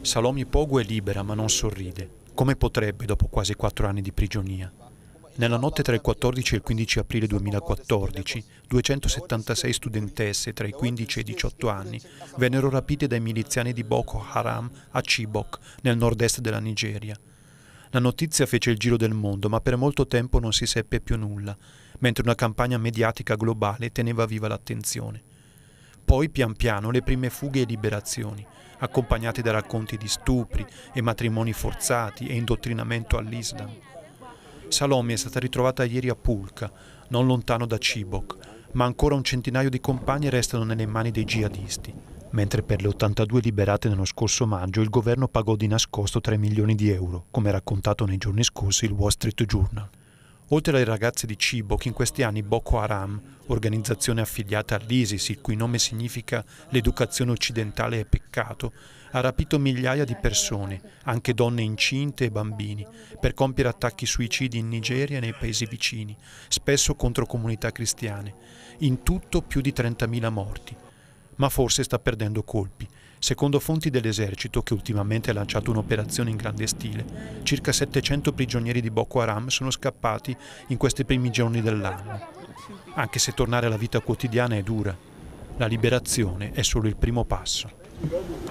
Salomi Pogo è libera ma non sorride, come potrebbe dopo quasi quattro anni di prigionia. Nella notte tra il 14 e il 15 aprile 2014, 276 studentesse tra i 15 e i 18 anni vennero rapite dai miliziani di Boko Haram a Chibok, nel nord-est della Nigeria. La notizia fece il giro del mondo, ma per molto tempo non si seppe più nulla, mentre una campagna mediatica globale teneva viva l'attenzione. Poi pian piano le prime fughe e liberazioni, accompagnate da racconti di stupri e matrimoni forzati e indottrinamento all'Islam. Salome è stata ritrovata ieri a Pulca, non lontano da Cibok, ma ancora un centinaio di compagni restano nelle mani dei jihadisti, mentre per le 82 liberate nello scorso maggio il governo pagò di nascosto 3 milioni di euro, come raccontato nei giorni scorsi il Wall Street Journal. Oltre alle ragazze di Cibo in questi anni Boko Haram, organizzazione affiliata all'ISIS, il cui nome significa l'educazione occidentale è peccato, ha rapito migliaia di persone, anche donne incinte e bambini, per compiere attacchi suicidi in Nigeria e nei paesi vicini, spesso contro comunità cristiane. In tutto più di 30.000 morti. Ma forse sta perdendo colpi. Secondo fonti dell'esercito, che ultimamente ha lanciato un'operazione in grande stile, circa 700 prigionieri di Boko Haram sono scappati in questi primi giorni dell'anno. Anche se tornare alla vita quotidiana è dura, la liberazione è solo il primo passo.